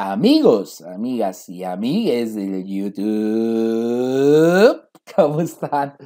Amigos, amigas y amigues de YouTube, ¿cómo están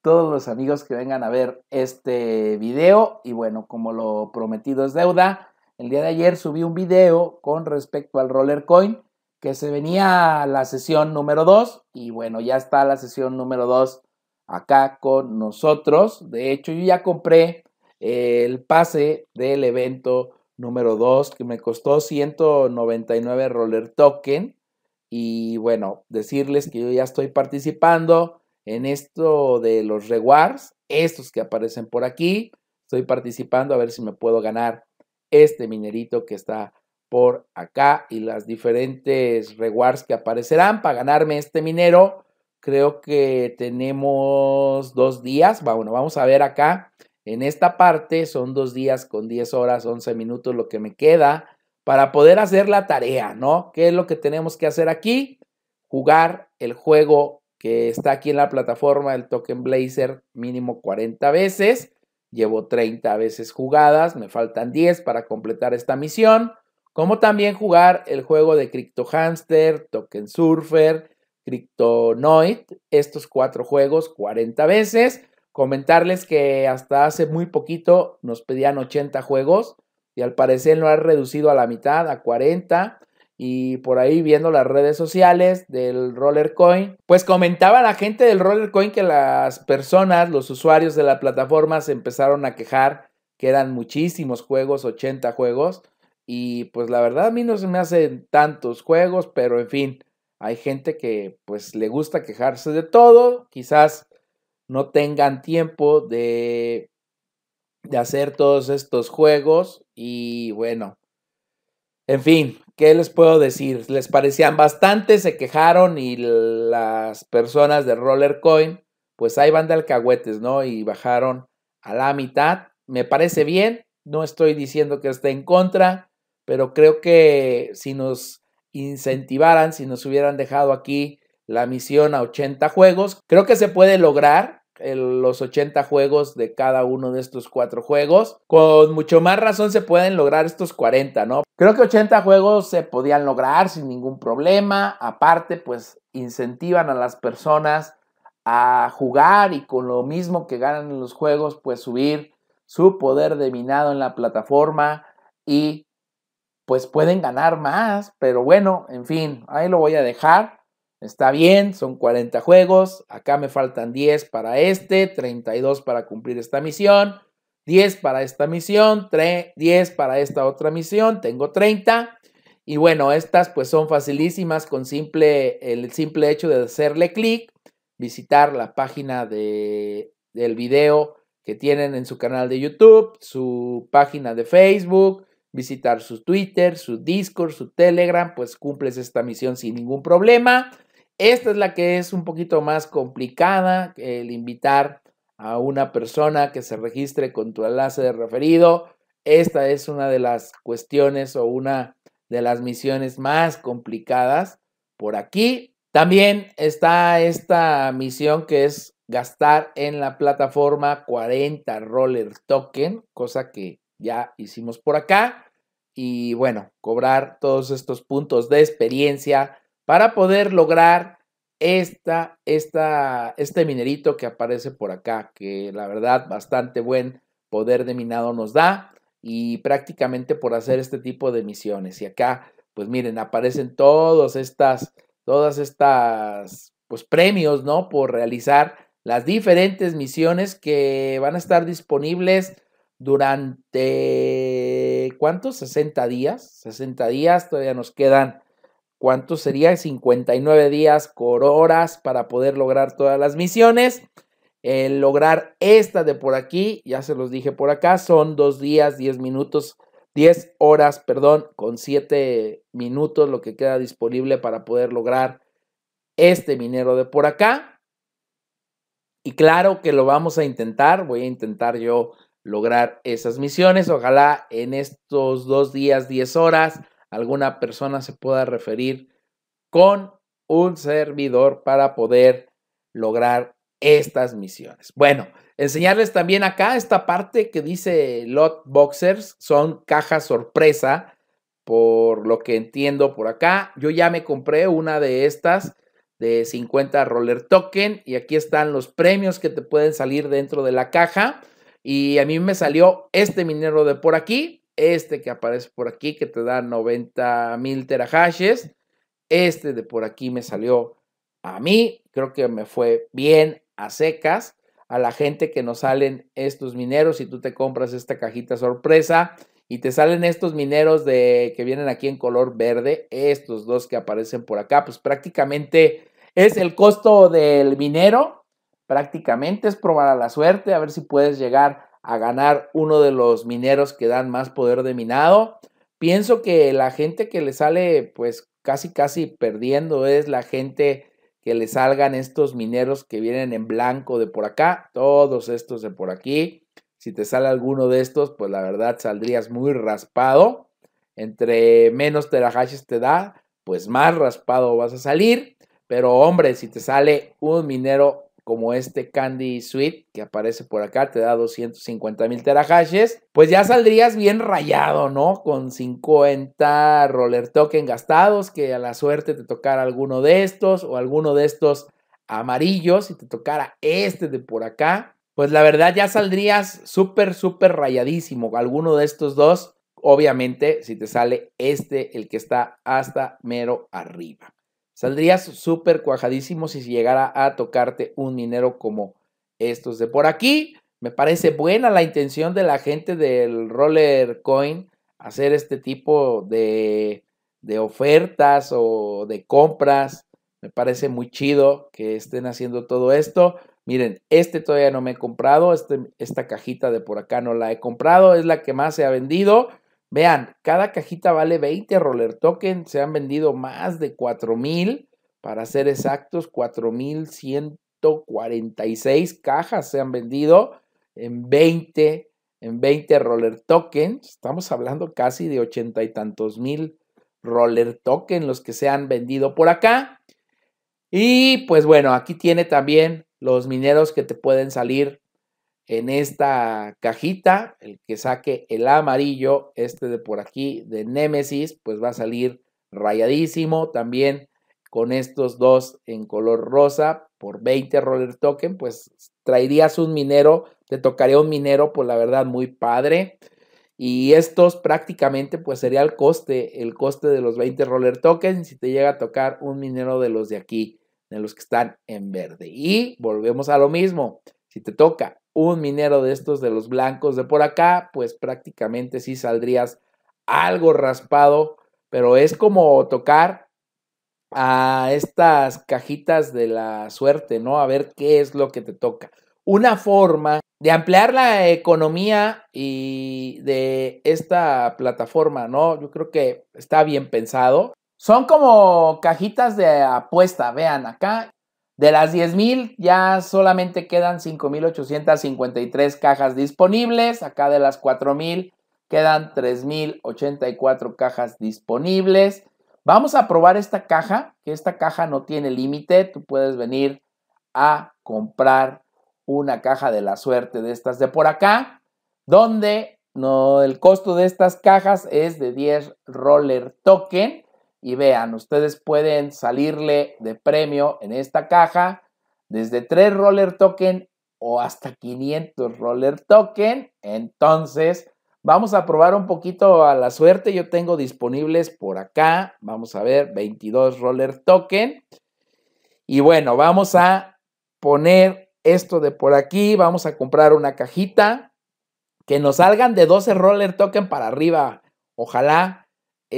todos los amigos que vengan a ver este video? Y bueno, como lo prometido es deuda, el día de ayer subí un video con respecto al Rollercoin que se venía a la sesión número 2 y bueno, ya está la sesión número 2 acá con nosotros. De hecho, yo ya compré eh, el pase del evento número 2, que me costó 199 roller token. Y bueno, decirles que yo ya estoy participando en esto de los rewards, estos que aparecen por aquí. Estoy participando a ver si me puedo ganar este minerito que está por acá y las diferentes rewards que aparecerán para ganarme este minero. Creo que tenemos dos días. Bueno, vamos a ver acá en esta parte son dos días con 10 horas, 11 minutos lo que me queda para poder hacer la tarea, ¿no? ¿Qué es lo que tenemos que hacer aquí? Jugar el juego que está aquí en la plataforma del Token Blazer mínimo 40 veces. Llevo 30 veces jugadas, me faltan 10 para completar esta misión. Como también jugar el juego de Crypto Hamster, Token Surfer, Cryptonoid, estos cuatro juegos 40 veces. Comentarles que hasta hace muy poquito nos pedían 80 juegos y al parecer lo han reducido a la mitad, a 40. Y por ahí viendo las redes sociales del Rollercoin pues comentaba la gente del Roller Coin que las personas, los usuarios de la plataforma se empezaron a quejar que eran muchísimos juegos, 80 juegos. Y pues la verdad a mí no se me hacen tantos juegos, pero en fin, hay gente que pues le gusta quejarse de todo. Quizás no tengan tiempo de, de hacer todos estos juegos y bueno, en fin, ¿qué les puedo decir? Les parecían bastante, se quejaron y las personas de Rollercoin, pues ahí van de alcahuetes, ¿no? Y bajaron a la mitad. Me parece bien, no estoy diciendo que esté en contra, pero creo que si nos incentivaran, si nos hubieran dejado aquí la misión a 80 juegos, creo que se puede lograr los 80 juegos de cada uno de estos cuatro juegos. Con mucho más razón se pueden lograr estos 40, ¿no? Creo que 80 juegos se podían lograr sin ningún problema. Aparte, pues incentivan a las personas a jugar y con lo mismo que ganan en los juegos, pues subir su poder de minado en la plataforma y pues pueden ganar más, pero bueno, en fin, ahí lo voy a dejar. Está bien, son 40 juegos, acá me faltan 10 para este, 32 para cumplir esta misión, 10 para esta misión, 10 para esta otra misión, tengo 30. Y bueno, estas pues son facilísimas con simple, el simple hecho de hacerle clic, visitar la página del video que tienen en su canal de YouTube, su página de Facebook, visitar su Twitter, su Discord, su Telegram, pues cumples esta misión sin ningún problema. Esta es la que es un poquito más complicada, el invitar a una persona que se registre con tu enlace de referido. Esta es una de las cuestiones o una de las misiones más complicadas por aquí. También está esta misión que es gastar en la plataforma 40 roller token, cosa que ya hicimos por acá. Y bueno, cobrar todos estos puntos de experiencia para poder lograr esta, esta, este minerito que aparece por acá, que la verdad bastante buen poder de minado nos da y prácticamente por hacer este tipo de misiones. Y acá, pues miren, aparecen todos estas, todas estas, pues premios, ¿no? Por realizar las diferentes misiones que van a estar disponibles durante, ¿cuántos? 60 días. 60 días, todavía nos quedan ¿Cuánto sería? 59 días por horas para poder lograr todas las misiones. lograr esta de por aquí, ya se los dije por acá, son dos días, 10 minutos, 10 horas, perdón, con 7 minutos lo que queda disponible para poder lograr este minero de por acá. Y claro que lo vamos a intentar, voy a intentar yo lograr esas misiones. Ojalá en estos dos días, 10 horas, alguna persona se pueda referir con un servidor para poder lograr estas misiones. Bueno, enseñarles también acá esta parte que dice Lot Boxers, son cajas sorpresa, por lo que entiendo por acá. Yo ya me compré una de estas de 50 roller token y aquí están los premios que te pueden salir dentro de la caja. Y a mí me salió este minero de por aquí, este que aparece por aquí que te da 90 mil terahashes, este de por aquí me salió a mí, creo que me fue bien a secas, a la gente que nos salen estos mineros y tú te compras esta cajita sorpresa y te salen estos mineros de que vienen aquí en color verde, estos dos que aparecen por acá, pues prácticamente es el costo del minero, prácticamente es probar a la suerte, a ver si puedes llegar a ganar uno de los mineros que dan más poder de minado. Pienso que la gente que le sale pues casi casi perdiendo es la gente que le salgan estos mineros que vienen en blanco de por acá, todos estos de por aquí. Si te sale alguno de estos, pues la verdad saldrías muy raspado. Entre menos terahashes te da, pues más raspado vas a salir. Pero hombre, si te sale un minero como este Candy Sweet que aparece por acá, te da 250 mil terahashes, pues ya saldrías bien rayado, ¿no? Con 50 roller token gastados, que a la suerte te tocara alguno de estos o alguno de estos amarillos y te tocara este de por acá, pues la verdad ya saldrías súper, súper rayadísimo. Alguno de estos dos, obviamente, si te sale este, el que está hasta mero arriba. Saldrías súper cuajadísimo si llegara a tocarte un minero como estos de por aquí. Me parece buena la intención de la gente del Roller Coin hacer este tipo de, ofertas o de compras. Me parece muy chido que estén haciendo todo esto. Miren, este todavía no me he comprado, este, esta cajita de por acá no la he comprado, es la que más se ha vendido. Vean, cada cajita vale 20 roller token, se han vendido más de 4000, para ser exactos, 4146 cajas se han vendido en 20 en 20 roller tokens, estamos hablando casi de ochenta y tantos mil roller tokens los que se han vendido por acá. Y pues bueno, aquí tiene también los mineros que te pueden salir en esta cajita. El que saque el amarillo, este de por aquí, de Nemesis, pues va a salir rayadísimo. También con estos dos en color rosa por 20 roller token, pues traerías un minero, te tocaría un minero, pues la verdad muy padre. Y estos prácticamente pues sería el coste, el coste de los 20 roller tokens si te llega a tocar un minero de los de aquí, de los que están en verde. Y volvemos a lo mismo, si te toca un minero de estos de los blancos de por acá, pues prácticamente sí saldrías algo raspado, pero es como tocar a estas cajitas de la suerte, ¿no? A ver qué es lo que te toca. Una forma de ampliar la economía y de esta plataforma, ¿no? Yo creo que está bien pensado. Son como cajitas de apuesta, vean acá. De las 10.000 ya solamente quedan 5.853 cajas disponibles. Acá de las 4.000 quedan 3.084 cajas disponibles. Vamos a probar esta caja, que esta caja no tiene límite. Tú puedes venir a comprar una caja de la suerte de estas de por acá, donde no, el costo de estas cajas es de 10 roller token y vean, ustedes pueden salirle de premio en esta caja desde 3 roller token o hasta 500 roller token. Entonces, vamos a probar un poquito a la suerte. Yo tengo disponibles por acá, vamos a ver, 22 roller token. Y bueno, vamos a poner esto de por aquí, vamos a comprar una cajita que nos salgan de 12 roller token para arriba. Ojalá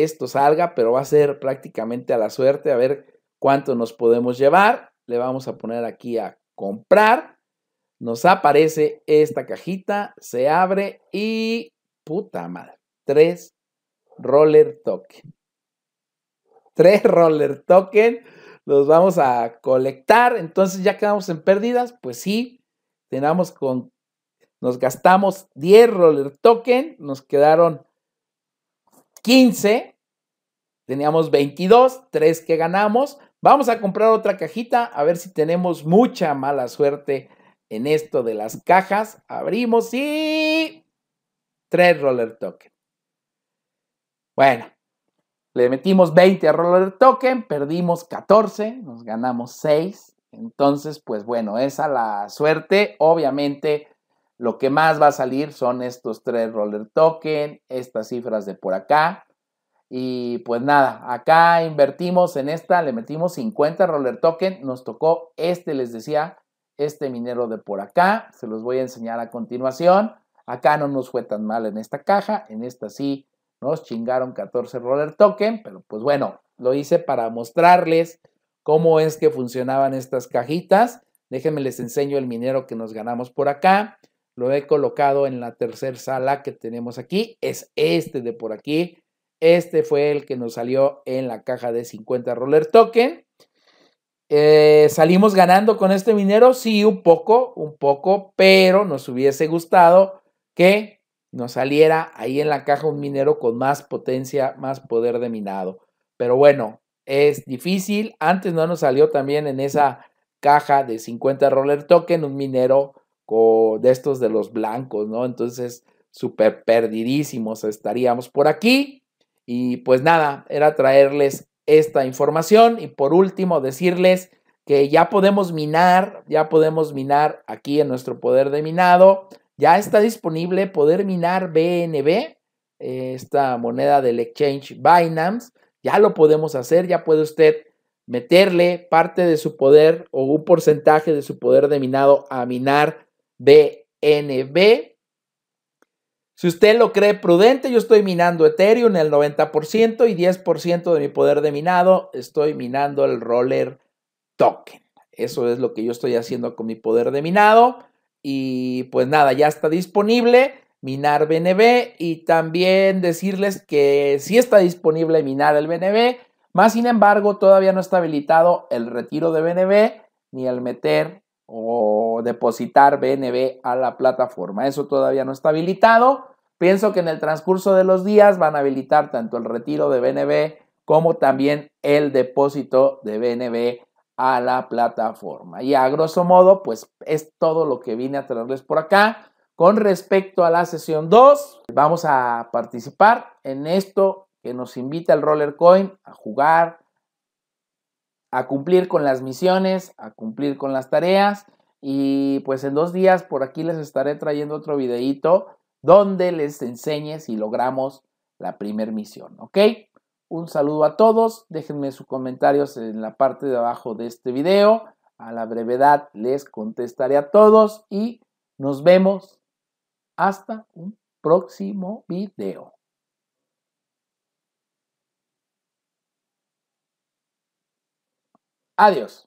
esto salga, pero va a ser prácticamente a la suerte, a ver cuánto nos podemos llevar. Le vamos a poner aquí a comprar. Nos aparece esta cajita, se abre y puta madre, tres roller token. Tres roller token los vamos a colectar, entonces ya quedamos en pérdidas, pues sí, tenemos con nos gastamos 10 roller token, nos quedaron 15, teníamos 22, 3 que ganamos. Vamos a comprar otra cajita, a ver si tenemos mucha mala suerte en esto de las cajas. Abrimos y... 3 roller token. Bueno, le metimos 20 a roller token, perdimos 14, nos ganamos 6. Entonces, pues bueno, esa la suerte. Obviamente lo que más va a salir son estos tres roller token, estas cifras de por acá. Y pues nada, acá invertimos en esta, le metimos 50 roller token, nos tocó este, les decía, este minero de por acá, se los voy a enseñar a continuación. Acá no nos fue tan mal en esta caja, en esta sí nos chingaron 14 roller token, pero pues bueno, lo hice para mostrarles cómo es que funcionaban estas cajitas. Déjenme les enseño el minero que nos ganamos por acá. Lo he colocado en la tercera sala que tenemos aquí. Es este de por aquí. Este fue el que nos salió en la caja de 50 roller token. Eh, ¿Salimos ganando con este minero? Sí, un poco, un poco, pero nos hubiese gustado que nos saliera ahí en la caja un minero con más potencia, más poder de minado. Pero bueno, es difícil. Antes no nos salió también en esa caja de 50 roller token un minero de estos de los blancos, ¿no? Entonces, súper perdidísimos estaríamos por aquí. Y pues nada, era traerles esta información y por último decirles que ya podemos minar, ya podemos minar aquí en nuestro poder de minado, ya está disponible poder minar BNB, eh, esta moneda del exchange Binance, ya lo podemos hacer, ya puede usted meterle parte de su poder o un porcentaje de su poder de minado a minar BNB. Si usted lo cree prudente, yo estoy minando Ethereum el 90% y 10% de mi poder de minado estoy minando el roller token. Eso es lo que yo estoy haciendo con mi poder de minado. Y pues nada, ya está disponible minar BNB y también decirles que sí está disponible minar el BNB, más sin embargo todavía no está habilitado el retiro de BNB ni el meter o depositar BNB a la plataforma. Eso todavía no está habilitado. Pienso que en el transcurso de los días van a habilitar tanto el retiro de BNB como también el depósito de BNB a la plataforma. Y a grosso modo, pues es todo lo que vine a traerles por acá. Con respecto a la sesión 2, vamos a participar en esto que nos invita el Roller a jugar, a cumplir con las misiones, a cumplir con las tareas. Y pues en dos días por aquí les estaré trayendo otro videíto donde les enseñe si logramos la primer misión, ¿ok? Un saludo a todos, déjenme sus comentarios en la parte de abajo de este video, a la brevedad les contestaré a todos y nos vemos hasta un próximo video. Adiós.